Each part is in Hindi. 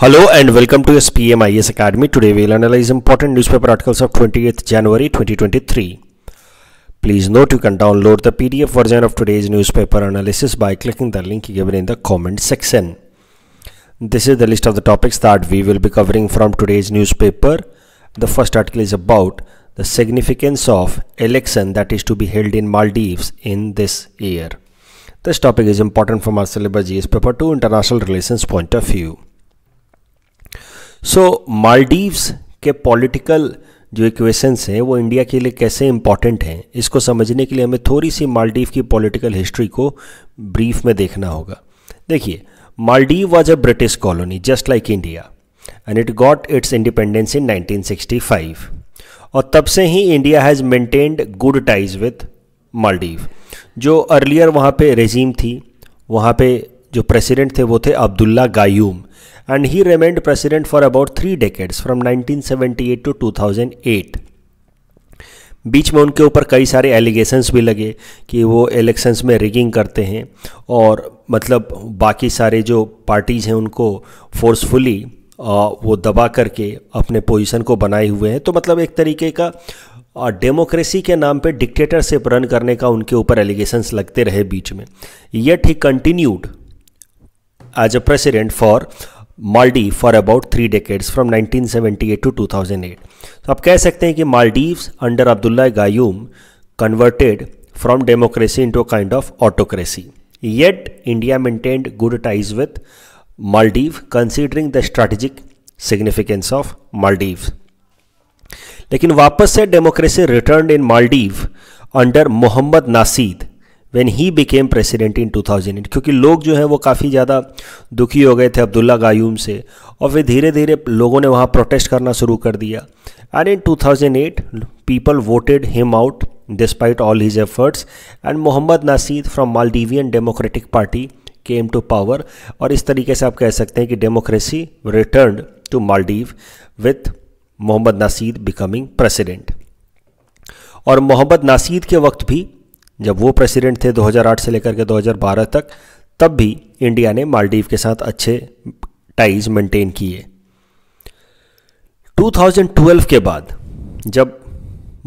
Hello and welcome to SPMIS Academy. Today we will analyze important newspaper articles of 28th January 2023. Please note you can download the PDF version of today's newspaper analysis by clicking the link given in the comment section. This is the list of the topics that we will be covering from today's newspaper. The first article is about the significance of election that is to be held in Maldives in this year. This topic is important from our syllabus GS paper to international relations point of view. सो मालदीव्स के पॉलिटिकल जो इक्वेशंस हैं वो इंडिया के लिए कैसे इंपॉर्टेंट हैं इसको समझने के लिए हमें थोड़ी सी मालदीव की पॉलिटिकल हिस्ट्री को ब्रीफ में देखना होगा देखिए Maldives was a British colony just like India and it got its independence in 1965 और तब से ही India has maintained good ties with Maldives जो अर्लियर वहाँ पे रेजीम थी वहाँ पे जो प्रेसिडेंट थे वो थे Abdullah गायूम and he remained president for about three decades from 1978 to 2008. बीच में उनके ऊपर कई सारे एलिगेशंस भी लगे कि वो इलेक्शंस में रिगिंग करते हैं और मतलब बाकी सारे जो पार्टीज़ हैं उनको फोर्सफुली वो दबा करके अपने पोजीशन को बनाए हुए हैं तो मतलब एक तरीके का डेमोक्रेसी के नाम पे डिक्टेटरशिप रन करने का उनके ऊपर एलिगेशंस लगते रहे बीच में yet he continued as a president for Maldives for about three decades from 1978 to 2008 तो आप कह सकते हैं कि Maldives under Abdullah Gayoom converted from democracy into kind of autocracy yet India maintained good ties with Maldives considering the strategic significance of Maldives लेकिन वापस से democracy return in Maldives under Mohamed Nasheed when he became president in 2008 क्योंकि लोग जो हैं वो काफ़ी ज़्यादा दुखी हो गए थे अब्दुल्ला गायूम से और फिर धीरे धीरे लोगों ने वहाँ प्रोटेस्ट करना शुरू कर दिया and in 2008 people voted him out despite all his efforts and Mohamed Nasheed from Maldivian democratic party came to power और इस तरीके से आप कह सकते हैं कि democracy return to Maldives with Mohamed Nasheed becoming president और मोहम्मद नासीद के वक्त भी जब वो प्रेसिडेंट थे 2008 से लेकर के 2012 तक तब भी इंडिया ने मालदीव के साथ अच्छे टाइज मेंटेन किए 2012 के बाद जब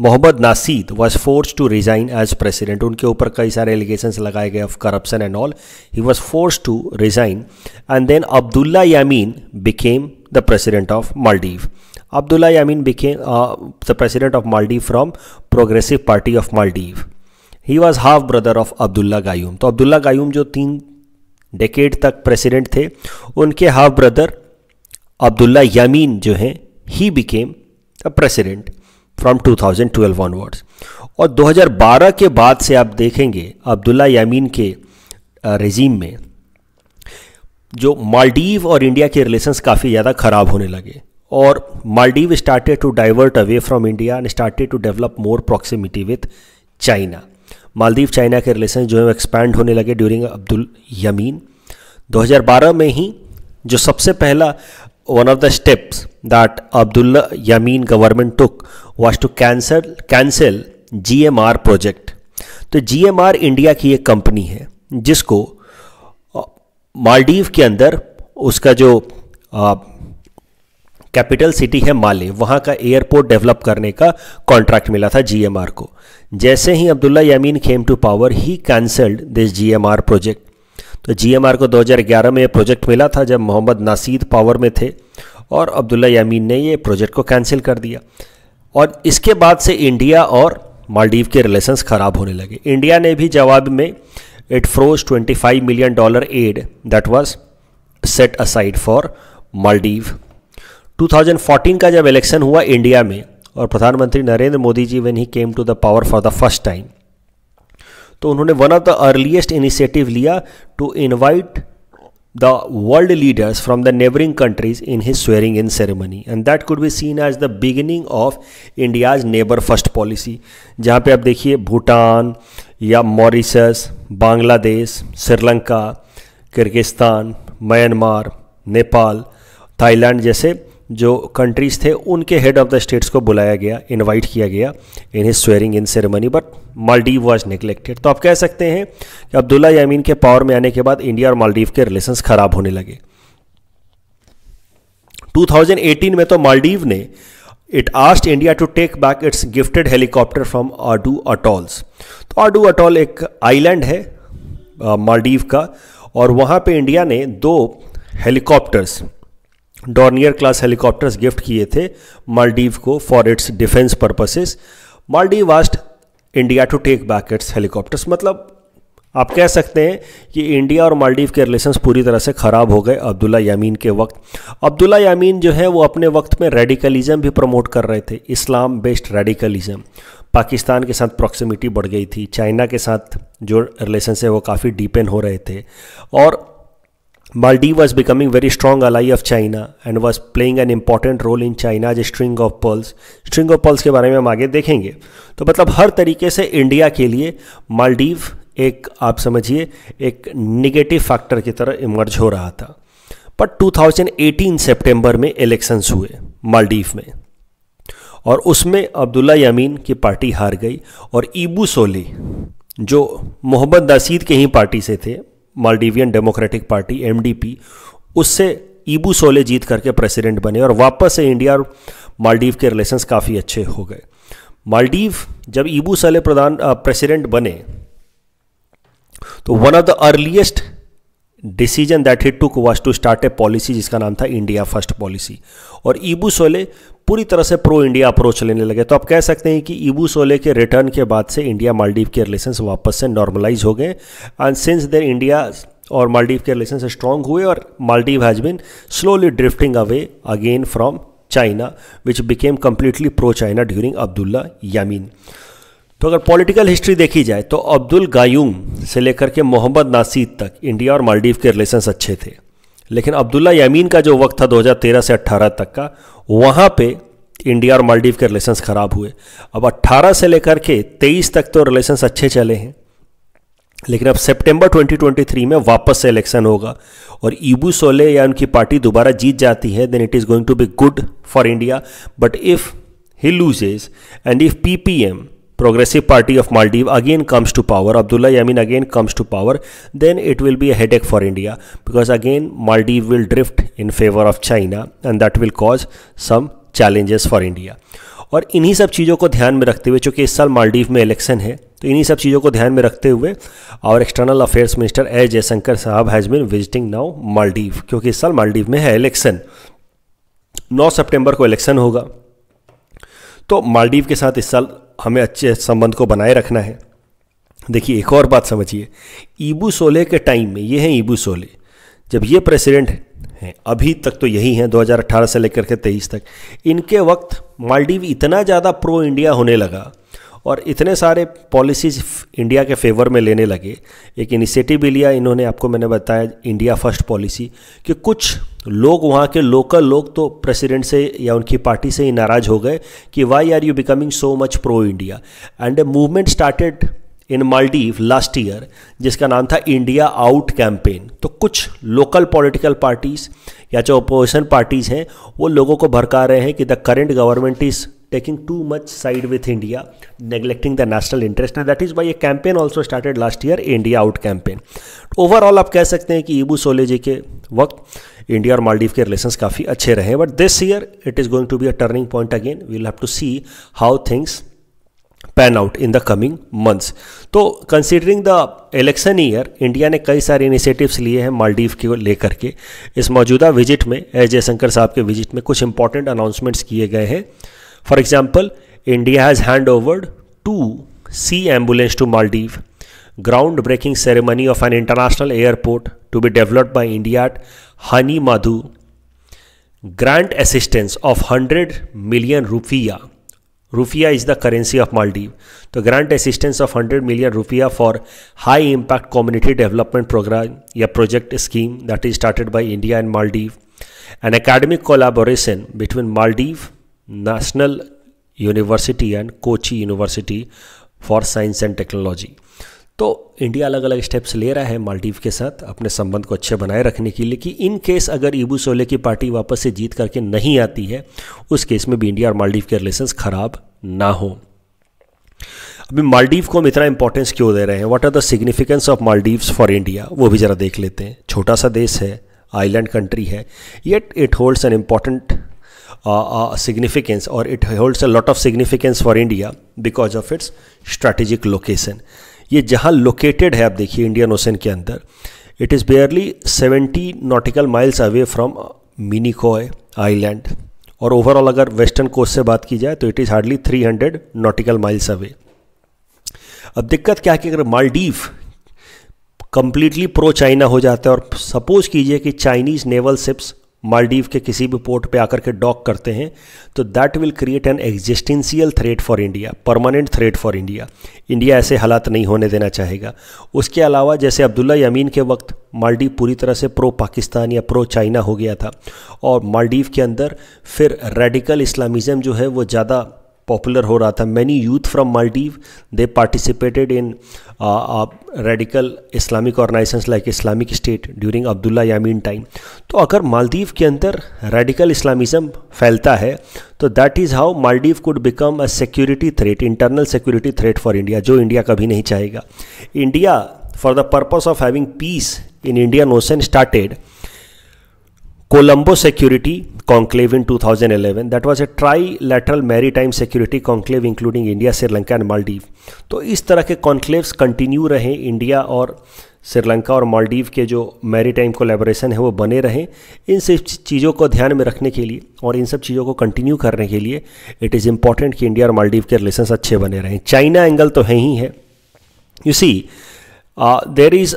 Mohamed Nasheed was force to resign as president उनके ऊपर कई सारे एलिगेशन लगाए गए of corruption and all he was force to resign and then Abdullah Yameen became the president of Maldives Abdullah Yameen became the president of Maldives from progressive party of Maldives he was half brother of Abdullah Gayoom तो अब्दुल्ला गायूम जो तीन डेकेड तक प्रेसिडेंट थे उनके हाफ ब्रदर अब्दुल्ला यामीन जो हैं he became a president from 2012 onwards और 2012 के बाद से आप देखेंगे अब्दुल्ला यामीन के रेजीम में जो मालदीव और इंडिया के रिलेशंस काफ़ी ज़्यादा ख़राब होने लगे और Maldives started to divert away from India and started to develop more proximity with China Maldives China के रिलेशन जो है एक्सपैंड होने लगे ड्यूरिंग अब्दुल यमीन 2012 में ही जो सबसे पहला one of the steps that Abdullah Yameen government took was to cancel cancel G project तो जी इंडिया की एक कंपनी है जिसको मालदीव के अंदर उसका जो आ, कैपिटल सिटी है माले वहाँ का एयरपोर्ट डेवलप करने का कॉन्ट्रैक्ट मिला था जीएमआर को जैसे ही Abdullah Yameen came to power he cancelled this GMR project तो जीएमआर को 2011 में ये प्रोजेक्ट मिला था जब मोहम्मद नासीद पावर में थे और अब्दुल्ला यामीन ने ये प्रोजेक्ट को कैंसिल कर दिया और इसके बाद से इंडिया और मालदीव के रिलेशंस ख़राब होने लगे इंडिया ने भी जवाब में it froze 25 million dollar aid that was set aside for Maldives 2014 का जब इलेक्शन हुआ इंडिया में और प्रधानमंत्री Narendra Modi ji when he came to the power for the first time तो उन्होंने one of the earliest initiative लिया to invite the world leaders from the neighbouring countries in his swearing in ceremony and that could be seen as the beginning of India's neighbour first policy जहाँ पे आप देखिए भूटान या Mauritius Bangladesh Sri Lanka Kyrgyzstan Myanmar Nepal Thailand जैसे जो कंट्रीज़ थे उनके हेड ऑफ द स्टेट्स को बुलाया गया इनवाइट किया गया in his swearing in ceremony but Maldives was neglected तो आप कह सकते हैं कि अब्दुल्ला यामीन के पावर में आने के बाद इंडिया और मालदीव के रिलेशंस ख़राब होने लगे 2018 में तो मालदीव ने it asked India to take back its gifted helicopter from Addu atolls तो आडू अटॉल एक आइलैंड है मालदीव का और वहाँ पे इंडिया ने दो helicopters Dornier class helicopters gift किए थे मालदीव को for its defence purposes Maldives asked India to take back its helicopters मतलब आप कह सकते हैं कि इंडिया और मालदीव के रिलेशंस पूरी तरह से ख़राब हो गए अब्दुल्ला यामीन के वक्त अब्दुल्ला यामीन जो है वो अपने वक्त में रेडिकलिज्म भी प्रमोट कर रहे थे इस्लाम बेस्ड रेडिकलिज़म पाकिस्तान के साथ प्रॉक्सिमिटी बढ़ गई थी चाइना के साथ जो रिलेशंस है वो काफ़ी डीपेन हो रहे थे और Maldives was becoming very strong ally of China and was playing an important role in China's string of pearls. String of pearls के बारे में हम आगे देखेंगे तो मतलब हर तरीके से इंडिया के लिए मालदीव एक आप समझिए एक निगेटिव फैक्टर की तरह इमर्ज हो रहा था पर 2018 सितंबर में इलेक्शंस हुए मालदीव में और उसमें अब्दुल्ला यमीन की पार्टी हार गई और ईबू सोली जो मोहम्मद नसीद के ही पार्टी से थे मालडीवियन डेमोक्रेटिक पार्टी एम उससे ईबू सोले जीत करके प्रेसिडेंट बने और वापस से इंडिया और मालदीव के रिलेशंस काफ़ी अच्छे हो गए मालदीव जब ईबू सोले प्रधान प्रेसिडेंट बने तो one of the earliest decision that he took was to start a policy जिसका नाम था इंडिया फर्स्ट पॉलिसी और ईबू सोले पूरी तरह से प्रो इंडिया अप्रोच लेने लगे तो आप कह सकते हैं कि ईबू सोले के रिटर्न के बाद से इंडिया मालदीव के रिलेशन वापस से नॉर्मलाइज हो गए एंड सिंस देर इंडिया और मालदीव के रिलेशन स्ट्रांग हुए और Maldives has been slowly drifting away again from China which became completely pro China during Abdulla Yameen तो अगर पॉलिटिकल हिस्ट्री देखी जाए तो अब्दुल गायूम से लेकर के मोहम्मद नासिद तक इंडिया और मालदीव के रिलेशंस अच्छे थे लेकिन अब्दुल्ला यामीन का जो वक्त था 2013 से 18 तक का वहाँ पे इंडिया और मालदीव के रिलेशंस ख़राब हुए अब 18 से लेकर के 23 तक तो रिलेशंस अच्छे चले हैं लेकिन अब सितंबर 2023 में वापस से इलेक्शन होगा और ईबू सोले या उनकी पार्टी दोबारा जीत जाती है then it is going to be good for India but if he loses and if P P M Progressive Party of Maldives again comes to power, Abdullah Yamin again comes to power, then it will be a headache for India because again Maldives will drift in favor of China and that will cause some challenges for India. और इन्हीं सब चीज़ों को ध्यान में रखते हुए चूँकि इस साल मालदीव में इलेक्शन है तो इन्हीं सब चीज़ों को ध्यान में रखते हुए और external affairs minister S Jaishankar साहब has been visiting now Maldives क्योंकि इस साल मालदीव में है इलेक्शन 9 सितंबर को इलेक्शन होगा तो मालदीव के साथ इस साल हमें अच्छे संबंध को बनाए रखना है देखिए एक और बात समझिए ईबू सोले के टाइम में ये हैं ईबू सोले जब ये प्रेसिडेंट हैं अभी तक तो यही हैं 2018 से लेकर के 23 तक इनके वक्त मालदीव इतना ज़्यादा प्रो इंडिया होने लगा और इतने सारे पॉलिसीज इंडिया के फेवर में लेने लगे एक इनिशिएटिव भी लिया इन्होंने आपको मैंने बताया इंडिया फर्स्ट पॉलिसी कि कुछ लोग वहाँ के लोकल लोग तो प्रेसिडेंट से या उनकी पार्टी से ही नाराज़ हो गए कि why are you becoming so much pro India and a movement started in Maldives last year जिसका नाम था इंडिया आउट कैंपेन तो कुछ लोकल पॉलिटिकल पार्टीज़ या जो अपोजिशन पार्टीज़ हैं वो लोगों को भड़का रहे हैं कि the current government is taking too much side with India, neglecting the national interest. And that is why a campaign also started last year, India Out campaign. Overall, आप कह सकते हैं कि ईबू सोले जी के वक्त इंडिया और मालदीव के रिलेशंस काफ़ी अच्छे रहे but this year it is going to be a turning point again we'll have to see how things pan out in the coming months तो considering the election year India ने कई सारे इनिशिएटिव्स लिए हैं मालदीव को लेकर के इस मौजूदा विजिट में एस जयशंकर साहब के विजिट में कुछ इंपॉर्टेंट अनाउंसमेंट्स किए गए हैं For example, India has handovered two sea ambulance to Maldives. Groundbreaking ceremony of an international airport to be developed by India at Hani Madhu. Grant assistance of 100 million rupiah. Rupee is the currency of Maldives. The grant assistance of 100 million rupiah for high impact community development program, a project scheme that is started by India and Maldives. An academic collaboration between Maldives national university and Kochi university for science and technology तो इंडिया अलग अलग स्टेप्स ले रहा है मालदीव के साथ अपने संबंध को अच्छे बनाए रखने के लिए कि इन केस अगर ईबू सोले की पार्टी वापस से जीत करके नहीं आती है उस केस में भी इंडिया और मालदीव के रिलेशन ख़राब ना हो अभी मालदीव को हम इतना इंपॉर्टेंस क्यों दे रहे हैं what are the significance of Maldives for India वो भी ज़रा देख लेते हैं छोटा सा देश है आइलैंड कंट्री है yet it holds an important Uh, uh, significance or it holds a lot of significance for India because of its strategic location. ये जहाँ लोकेटेड है आप देखिए इंडियन ओशन के अंदर it is barely 70 nautical miles away from uh, Minicoy Island. और ओवरऑल अगर वेस्टर्न कोस्ट से बात की जाए तो it is hardly 300 nautical miles away अब दिक्कत क्या है कि अगर मालदीव कंप्लीटली प्रो चाइना हो जाता है और सपोज कीजिए कि चाइनीज़ नेवल शिप्स मालदीव के किसी भी पोर्ट पे आकर के डॉक करते हैं तो that will create an existential threat for India permanent threat for India India ऐसे हालात नहीं होने देना चाहेगा उसके अलावा जैसे अब्दुल्ला यमीन के वक्त मालदीव पूरी तरह से प्रो पाकिस्तान या प्रो चाइना हो गया था और मालदीव के अंदर फिर रेडिकल इस्लामिज़म जो है वो ज़्यादा पॉपुलर हो रहा था many youth from Maldives they participated in radical Islamic organization like Islamic State during Abdulla Yameen time तो अगर मालदीव के अंदर रेडिकल इस्लामिज़म फैलता है तो that is how Maldives could become a security threat internal security threat for India जो इंडिया कभी नहीं चाहेगा India for the purpose of having peace in Indian ocean started Colombo security conclave in 2011 was a trilateral maritime security conclave including India Sri Lanka and Maldives तो इस तरह के कॉन्क्लेव्स कंटिन्यू रहें इंडिया और श्रीलंका और मालदीव के जो मैरी टाइम कोलेबोरेशन है वो बने रहें इन सब चीज़ों को ध्यान में रखने के लिए और इन सब चीज़ों को कंटिन्यू करने के लिए इट इज़ इम्पॉर्टेंट कि इंडिया और मालदीव के रिलेशन अच्छे बने रहें चाइना एंगल तो है ही है you see there is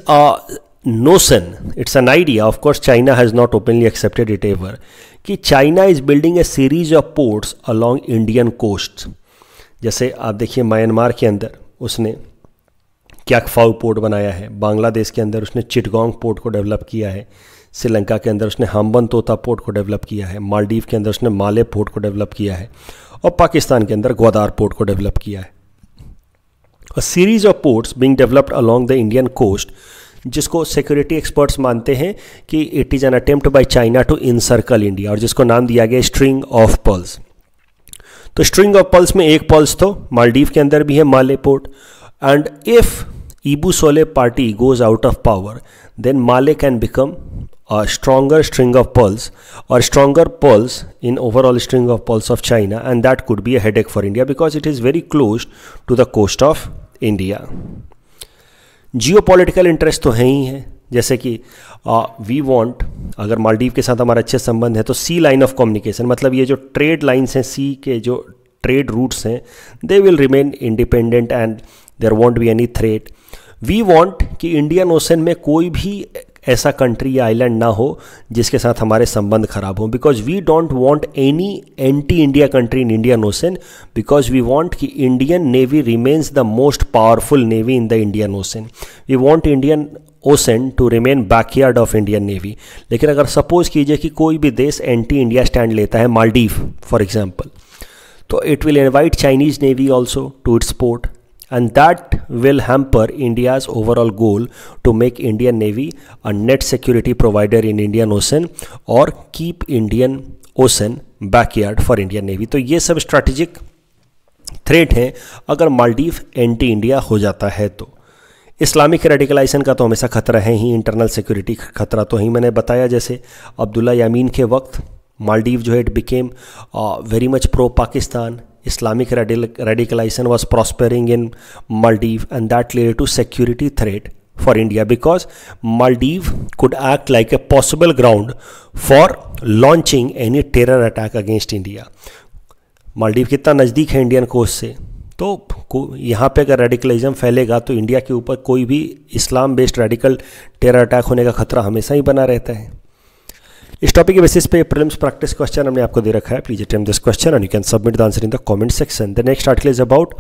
notion, it's an idea of course, China has not openly accepted it ever कि China is building a series of ports along Indian coast जैसे आप देखिए म्यांमार के अंदर उसने क्याकफाउ पोर्ट बनाया है बांग्लादेश के अंदर उसने चिटगोंग पोर्ट को डेवलप किया है श्रीलंका के अंदर उसने हम्बन तोता पोर्ट को डेवलप किया है मालदीव के अंदर उसने माले पोर्ट को डेवलप किया है और पाकिस्तान के अंदर ग्वादार पोर्ट को डेवलप किया है a series of ports being developed along the Indian coast जिसको सिक्योरिटी एक्सपर्ट्स मानते हैं कि it is an attempt by China to encircle India और जिसको नाम दिया गया स्ट्रिंग ऑफ पल्स तो स्ट्रिंग ऑफ पल्स में एक पल्स तो मालदीव के अंदर भी है Male port and if Ibu Solih party goes out of power then Male can become a stronger string of pulse और stronger pearls in overall string of pearls of China and that could be a headache for India because it is very close to the coast of India geopolitical interest तो हैं ही हैं जैसे कि वी वॉन्ट अगर मालदीव के साथ हमारा अच्छे संबंध है तो सी लाइन ऑफ कम्युनिकेशन मतलब ये जो ट्रेड लाइन्स हैं सी के जो ट्रेड रूट्स हैं they will remain independent and there won't be any threat we want कि इंडियन ओशन में कोई भी ऐसा कंट्री या आइलैंड ना हो जिसके साथ हमारे संबंध खराब हों because we don't want any anti India country in Indian ocean because we want कि Indian navy remains the most powerful navy in the Indian ocean we want Indian ocean to remain backyard of Indian navy लेकिन अगर सपोज कीजिए कि कोई भी देश एंटी इंडिया स्टैंड लेता है मालदीव फॉर एग्जाम्पल तो it will invite Chinese navy also to its port and that will hamper India's overall goal to make Indian Navy a net security provider in Indian Ocean or keep Indian Ocean backyard for Indian Navy. तो ये सब strategic थ्रेट हैं अगर मालदीव एंटी इंडिया हो जाता है तो इस्लामिक रेडिकलाइजेशन का तो हमेशा खतरा है ही इंटरनल सिक्योरिटी खतरा तो ही मैंने बताया जैसे अब्दुल्ला यामीन के वक्त मालदीव जो है it became very much pro Pakistan Islamic radicalization was prospering in Maldives and that led to security threat for India because Maldives could act like a possible ground for launching any terror attack against India. Maldives कितना नज़दीक है इंडियन कोस्ट से तो यहाँ पे अगर रेडिकलिज्म फैलेगा तो इंडिया के ऊपर कोई भी इस्लाम बेस्ड रेडिकल टेरर अटैक होने का खतरा हमेशा ही बना रहता है इस टॉपिक के बेसिस पे प्रीलिम्स प्रैक्टिस क्वेश्चन हमने आपको दे रखा है please attempt this question and you can submit the answer in the comment section the next article is about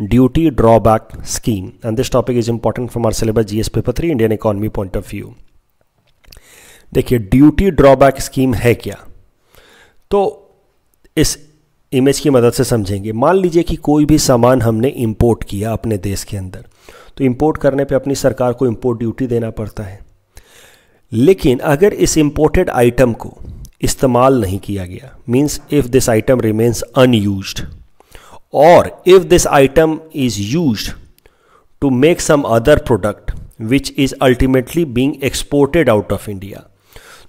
duty drawback scheme and this topic is important for our syllabus GS paper three Indian economy point of view देखिए ड्यूटी ड्रॉबैक स्कीम है क्या तो इस इमेज की मदद से समझेंगे मान लीजिए कि कोई भी सामान हमने इंपोर्ट किया अपने देश के अंदर तो इंपोर्ट करने पे अपनी सरकार को इंपोर्ट ड्यूटी देना पड़ता है लेकिन अगर इस इम्पोर्टेड आइटम को इस्तेमाल नहीं किया गया means if this item remains unused और if this item is use to make some other product which is ultimately being exported out of India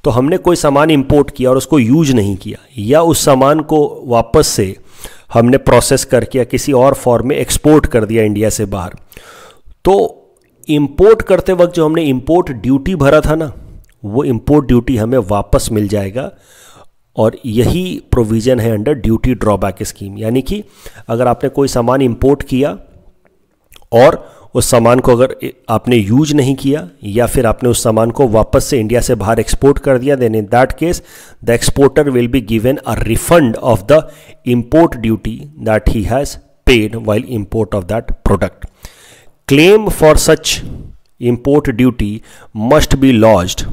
तो हमने कोई सामान इंपोर्ट किया और उसको यूज नहीं किया या उस सामान को वापस से हमने प्रोसेस करके या किसी और फॉर्म में एक्सपोर्ट कर दिया इंडिया से बाहर तो इंपोर्ट करते वक्त जो हमने इंपोर्ट ड्यूटी भरा था ना वो इम्पोर्ट ड्यूटी हमें वापस मिल जाएगा और यही प्रोविज़न है अंडर ड्यूटी ड्रॉबैक स्कीम यानी कि अगर आपने कोई सामान इंपोर्ट किया और उस सामान को अगर आपने यूज नहीं किया या फिर आपने उस सामान को वापस से इंडिया से बाहर एक्सपोर्ट कर दिया then in that case the exporter will be given a refund of the import duty that he has paid while import of that product claim for such import duty must be lodged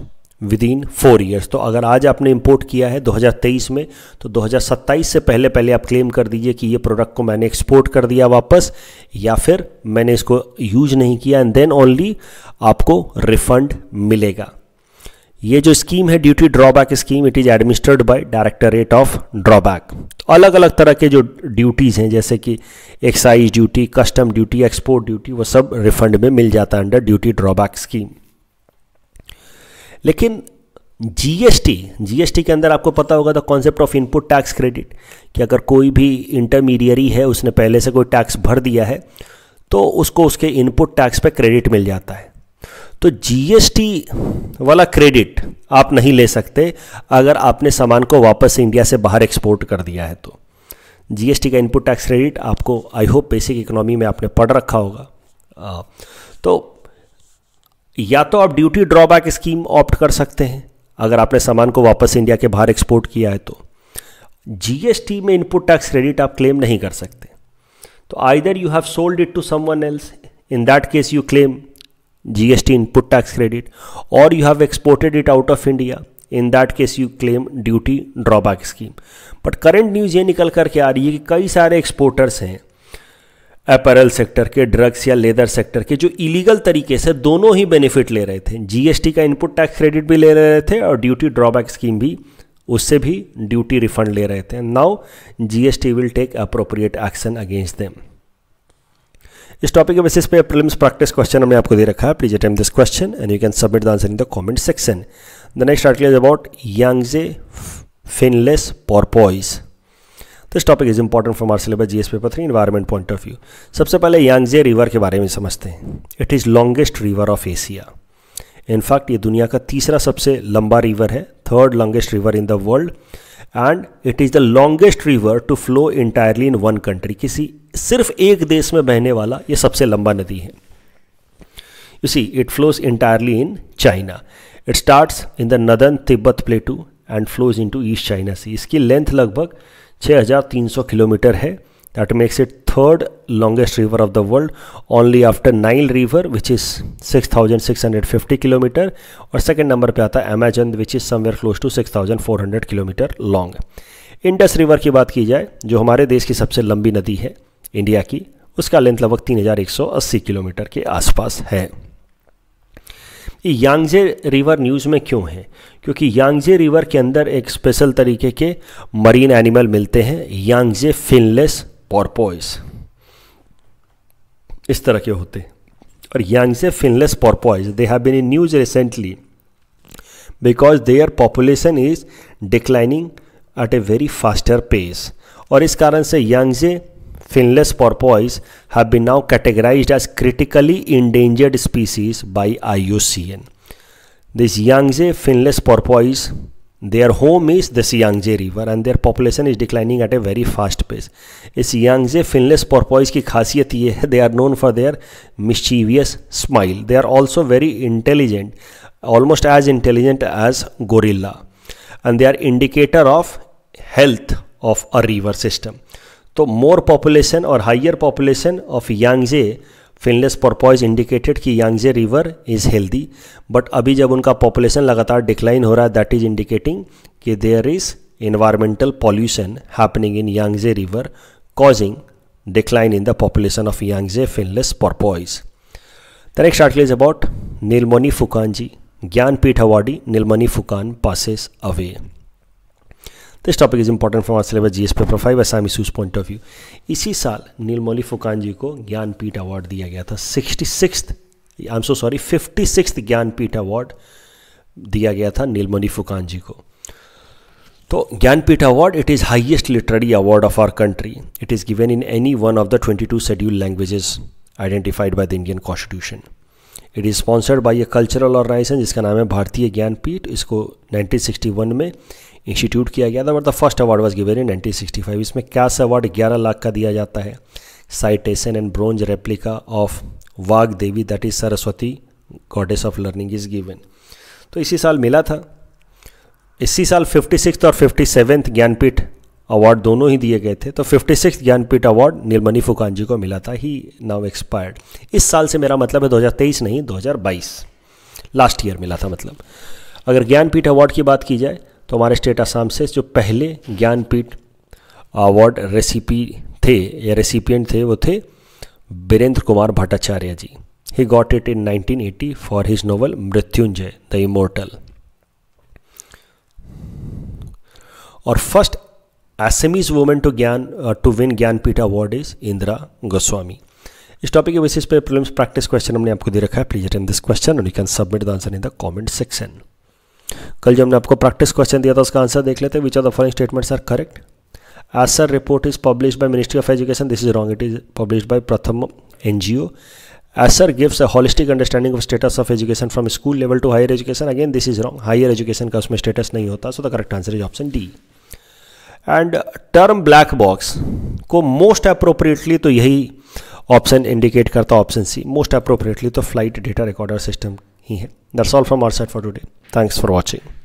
within four years तो अगर आज आपने इम्पोर्ट किया है 2023 में तो 2027 से पहले पहले आप क्लेम कर दीजिए कि ये प्रोडक्ट को मैंने एक्सपोर्ट कर दिया वापस या फिर मैंने इसको यूज नहीं किया एंड देन ओनली आपको रिफंड मिलेगा ये जो स्कीम है duty drawback scheme it is administered by directorate of drawback अलग अलग तरह के जो ड्यूटीज़ हैं जैसे कि excise duty custom duty export duty वो सब रिफंड में मिल जाता है अंडर ड्यूटी ड्रॉबैक स्कीम लेकिन जीएसटी जीएसटी के अंदर आपको पता होगा the concept of input tax credit कि अगर कोई भी इंटरमीडियरी है उसने पहले से कोई टैक्स भर दिया है तो उसको उसके इनपुट टैक्स पे क्रेडिट मिल जाता है तो जीएसटी वाला क्रेडिट आप नहीं ले सकते अगर आपने सामान को वापस इंडिया से बाहर एक्सपोर्ट कर दिया है तो जीएसटी का इनपुट टैक्स क्रेडिट आपको आई होप बेसिक इकोनॉमी में आपने पढ़ रखा होगा तो या तो आप ड्यूटी ड्रॉबैक स्कीम ऑप्ट कर सकते हैं अगर आपने सामान को वापस इंडिया के बाहर एक्सपोर्ट किया है तो जीएसटी में इनपुट टैक्स क्रेडिट आप क्लेम नहीं कर सकते तो either you have sold it to someone else in that case you claim GST input tax credit और you have exported it out of India in that case you claim duty drawback scheme but current news ये निकल करके आ रही है कि कई सारे एक्सपोर्टर्स हैं अपैरल सेक्टर के ड्रग्स या लेदर सेक्टर के जो इलीगल तरीके से दोनों ही बेनिफिट ले रहे थे जीएसटी का इनपुट टैक्स क्रेडिट भी ले रहे थे और ड्यूटी ड्रॉबैक स्कीम भी उससे भी ड्यूटी रिफंड ले रहे थे now GST will take appropriate action against them इस टॉपिक के बेसिस पे प्रीलिम्स प्रैक्टिस क्वेश्चन हमने आपको दे रखा है please attempt this question and you can submit the answer in the comment section the next article is about a finless porpoise this topic is important from our syllabus GS paper three environment point of view सबसे पहले यांगजे रिवर के बारे में समझते हैं it is longest river of Asia in fact ये दुनिया का तीसरा सबसे लंबा रिवर है third longest river in the world and it is the longest river to flow entirely in one country किसी सिर्फ एक देश में बहने वाला ये सबसे लंबा नदी है you see it flows entirely in China it start in the northern Tibet plateau and flows into East China Sea इसकी लेंथ लगभग 6,300 किलोमीटर है that makes it third longest river of the world only after Nile river which is 6,650 kilometre और सेकेंड नंबर पे आता है Amazon which is somewhere close to 6,400 kilometre long Indus river की बात की जाए जो हमारे देश की सबसे लंबी नदी है इंडिया की उसका लेंथ लगभग तीन किलोमीटर के आसपास है कि यांगजे रिवर न्यूज़ में क्यों है क्योंकि यांगजे रिवर के अंदर एक स्पेशल तरीके के मरीन एनिमल मिलते हैं यांगजे फिनलेस पॉरपोइस इस तरह के होते और Yangtze finless porpoise they have been in news recently because their population is declining at a very faster pace और इस कारण से Yangtze finless porpoise have been now categorized as critically endangered species by IUCN. This Yangtze finless porpoise, their home is the Yangtze River and their population is declining at a very fast pace. This Yangtze finless porpoise की खासियत they are known for their mischievous smile. They are also very intelligent, almost as intelligent as gorilla. And they are indicator of health of a river system. तो मोर पॉपुलेशन और higher population of Yangtze finless porpoise indicated कि Yangtze river is healthy but अभी जब उनका पॉपुलेशन लगातार डिक्लाइन हो रहा है दैट इज़ इंडिकेटिंग कि there is environmental pollution happening in Yangtze river causing decline in the population of Yangtze finless porpoise. The next is about about Phukan ji Jnanpith awardee Nilmani Phukan passes away this topic is important for our syllabus GS paper five Assam issues point of view इसी साल नीलमोली फुकान जी को ज्ञानपीठ अवार्ड दिया गया था sixty six I am so sorry fifty six Jnanpith award दिया गया था नीलमोली फुकान जी को तो Jnanpith award it is highest literary award of our country it is given in any one of the 22 schedule languages identified by the Indian constitution it is sponsored by a cultural organisation जिसका नाम है भारतीय ज्ञानपीठ इसको 1961 में इंस्टीट्यूट किया गया था but the first award was given in 1965 इसमें कैस अवार्ड 11 लाख का दिया जाता है citation and bronze replica of Vagdevi that is Saraswati goddess of learning is given तो इसी साल मिला था इसी साल फिफ्टी सिक्स और फिफ्टी सेवेंथ ज्ञानपीठ अवार्ड दोनों ही दिए गए थे तो fifty six Jnanpith award Nilmani Phukan ji को मिला था ही नाउ एक्सपायर्ड इस साल से मेरा मतलब है 2023 नहीं 2022 लास्ट ईयर मिला था मतलब अगर ज्ञानपीठ अवार्ड की बात की जाए तो हमारे स्टेट आसाम से जो पहले ज्ञानपीठ अवार्ड रेसिपी थे या रेसिपियंट थे वो थे Birendra Kumar Bhattacharya ji he got it in 1980 for his novel Mrityunjay the immortal और first Assamese women to Jnan to uh, win Jnanpith award is Indira Goswami इस टॉपिक के बेसिस पे प्रॉब्लम्स प्रैक्टिस क्वेश्चन हमने आपको दे रखा है प्लीज अटेंड दिस क्वेश्चन और you can submit the answer in the comment section कल जो हमने आपको प्रैक्टिस क्वेश्चन दिया था उसका आंसर देख लेते हैं which are the following statements are correct ASER report is publish by ministry of education this is wrong it is publish by Pratham N G ASER gives a holistic understanding of status of education from school level to higher education again this is wrong higher education का उसमें स्टेटस नहीं होता so the correct answer is option D and term black box को मोस्ट अप्रोप्रिएटली तो यही ऑप्शन इंडिकेट करता ऑप्शन सी मोस्ट अप्रोप्रिएटली तो flight data recorder system here that's all from our side for today thanks for watching